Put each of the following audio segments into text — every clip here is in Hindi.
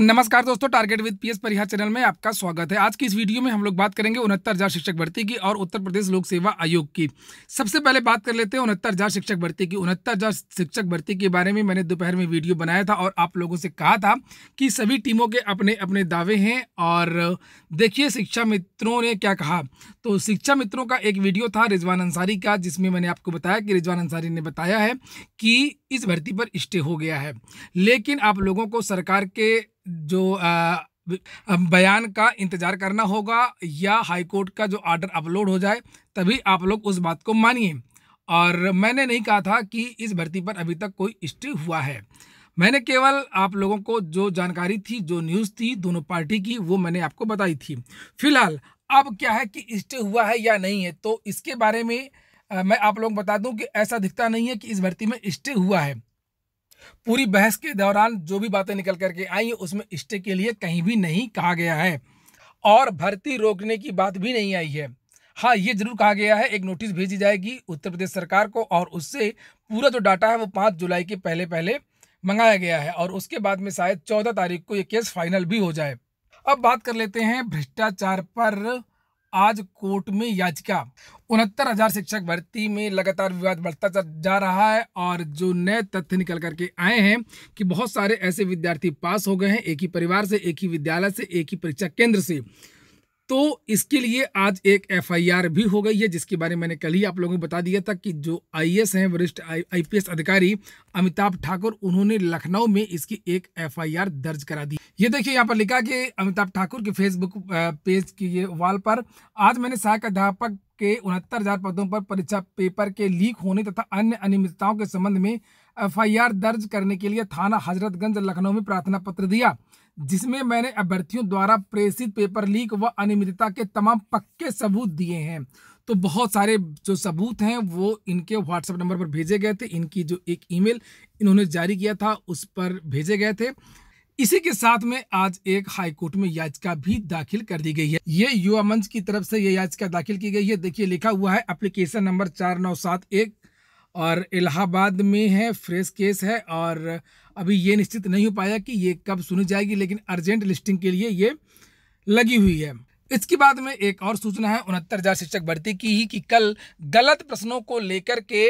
नमस्कार दोस्तों target with PS Parihar channel में आपका स्वागत है आज की इस वीडियो में हम लोग बात करेंगे उनहत्तर हज़ार शिक्षक भर्ती की और उत्तर प्रदेश लोक सेवा आयोग की सबसे पहले बात कर लेते हैं उनहत्तर हज़ार शिक्षक भर्ती की उनहत्तर हज़ार शिक्षक भर्ती के बारे में मैंने दोपहर में वीडियो बनाया था और आप लोगों से कहा था कि सभी टीमों के अपने अपने दावे हैं और देखिए शिक्षा मित्रों ने क्या कहा तो शिक्षा मित्रों का एक वीडियो था रिजवान अंसारी का जिसमें मैंने आपको बताया कि रिजवान अंसारी ने बताया है कि इस भर्ती पर स्टे हो गया है लेकिन आप लोगों को सरकार के जो आ, बयान का इंतज़ार करना होगा या हाईकोर्ट का जो आर्डर अपलोड हो जाए तभी आप लोग उस बात को मानिए और मैंने नहीं कहा था कि इस भर्ती पर अभी तक कोई स्टे हुआ है मैंने केवल आप लोगों को जो जानकारी थी जो न्यूज़ थी दोनों पार्टी की वो मैंने आपको बताई थी फिलहाल अब क्या है कि स्टे हुआ है या नहीं है तो इसके बारे में आ, मैं आप लोग बता दूं कि ऐसा दिखता नहीं है कि इस भर्ती में स्टे हुआ है पूरी बहस के दौरान जो भी बातें निकल करके आई उसमें स्टे के लिए कहीं भी नहीं कहा गया है और भर्ती रोकने की बात भी नहीं आई है हाँ ये जरूर कहा गया है एक नोटिस भेजी जाएगी उत्तर प्रदेश सरकार को और उससे पूरा जो डाटा है वो पाँच जुलाई के पहले पहले मंगाया गया है और उसके बाद में शायद चौदह तारीख को ये केस फाइनल भी हो जाए अब बात कर लेते हैं भ्रष्टाचार पर आज कोर्ट में याचिका उनहत्तर हजार शिक्षक भर्ती में लगातार विवाद बढ़ता जा रहा है और जो नए तथ्य निकल करके आए हैं कि बहुत सारे ऐसे विद्यार्थी पास हो गए हैं एक ही परिवार से एक ही विद्यालय से एक ही परीक्षा केंद्र से तो इसके लिए आज एक एफआईआर भी हो गई है जिसके बारे में मैंने कल ही आप लोगों को बता दिया था कि जो आईएएस हैं वरिष्ठ आईपीएस अधिकारी अमिताभ ठाकुर उन्होंने लखनऊ में इसकी एक एफआईआर दर्ज करा दी ये देखिए यहाँ पर लिखा कि अमिताभ ठाकुर के फेसबुक पेज की वाल पर आज मैंने सहायक अध्यापक के उनहत्तर हजार पदों पर परीक्षा पेपर के लीक होने तथा अन्य अनियमितताओं के संबंध में एफआईआर दर्ज करने के लिए थाना हजरतगंज लखनऊ में प्रार्थना पत्र दिया जिसमें मैंने अभ्यर्थियों द्वारा प्रेषित पेपर लीक व अनियमितता के तमाम पक्के सबूत दिए हैं तो बहुत सारे जो सबूत हैं वो इनके व्हाट्सएप नंबर पर भेजे गए थे इनकी जो एक ईमेल इन्होंने जारी किया था उस पर भेजे गए थे इसी के साथ में आज एक हाईकोर्ट में याचिका भी दाखिल कर दी गई है ये युवा मंच की तरफ से ये याचिका दाखिल की गई है देखिए लिखा हुआ है एप्लीकेशन नंबर चार नौ सात एक और इलाहाबाद में है फ्रेश केस है और अभी ये निश्चित नहीं हो पाया कि ये कब सुनी जाएगी लेकिन अर्जेंट लिस्टिंग के लिए ये लगी हुई है इसके बाद में एक और सूचना है उनहत्तर हजार शिक्षक भर्ती की ही कि कल गलत प्रश्नों को लेकर के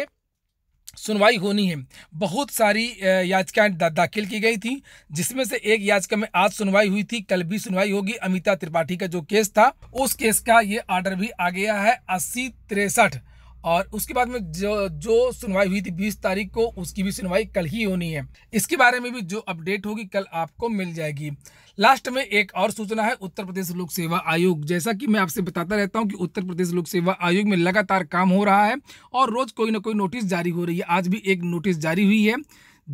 सुनवाई होनी है बहुत सारी याचिकाएं दा, दाखिल की गई थी जिसमें से एक याचिका में आज सुनवाई हुई थी कल भी सुनवाई होगी अमिता त्रिपाठी का जो केस था उस केस का ये ऑर्डर भी आ गया है अस्सी तिरसठ और उसके बाद में जो जो सुनवाई हुई थी बीस तारीख को उसकी भी सुनवाई कल ही होनी है इसके बारे में भी जो अपडेट होगी कल आपको मिल जाएगी लास्ट में एक और सूचना है उत्तर प्रदेश लोक सेवा आयोग जैसा कि मैं आपसे बताता रहता हूं कि उत्तर प्रदेश लोक सेवा आयोग में लगातार काम हो रहा है और रोज कोई ना कोई नोटिस जारी हो रही है आज भी एक नोटिस जारी हुई है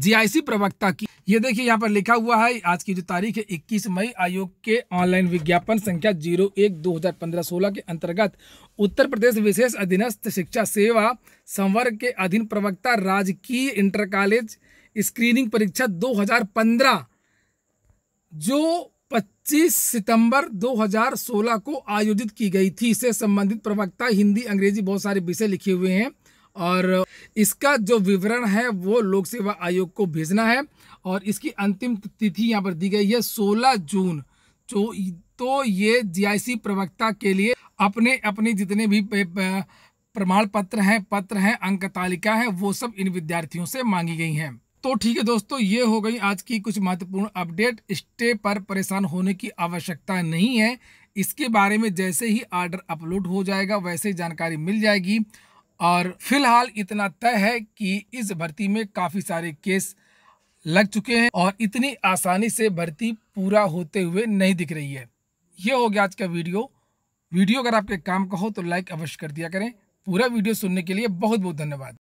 जीआईसी प्रवक्ता की ये देखिए यहाँ पर लिखा हुआ है आज की जो तारीख है 21 मई आयोग के ऑनलाइन विज्ञापन संख्या जीरो एक दो हजार पंद्रह सोलह के अंतर्गत उत्तर प्रदेश विशेष अधीनस्थ शिक्षा सेवा संवर्ग के अधीन प्रवक्ता राजकीय इंटर कॉलेज स्क्रीनिंग परीक्षा 2015 जो 25 सितंबर 2016 को आयोजित की गई थी इससे संबंधित प्रवक्ता हिंदी अंग्रेजी बहुत सारे विषय लिखे हुए हैं और इसका जो विवरण है वो लोक सेवा आयोग को भेजना है और इसकी अंतिम तिथि यहाँ पर दी गई है सोलह जून जो तो, तो ये जीआईसी प्रवक्ता के लिए अपने अपने जितने भी प्रमाण पत्र हैं पत्र हैं अंक तालिका है वो सब इन विद्यार्थियों से मांगी गई हैं तो ठीक है दोस्तों ये हो गई आज की कुछ महत्वपूर्ण अपडेट स्टे पर परेशान होने की आवश्यकता नहीं है इसके बारे में जैसे ही आर्डर अपलोड हो जाएगा वैसे ही जानकारी मिल जाएगी और फिलहाल इतना तय है कि इस भर्ती में काफ़ी सारे केस लग चुके हैं और इतनी आसानी से भर्ती पूरा होते हुए नहीं दिख रही है ये हो गया आज का वीडियो वीडियो अगर आपके काम का हो तो लाइक अवश्य कर दिया करें पूरा वीडियो सुनने के लिए बहुत बहुत धन्यवाद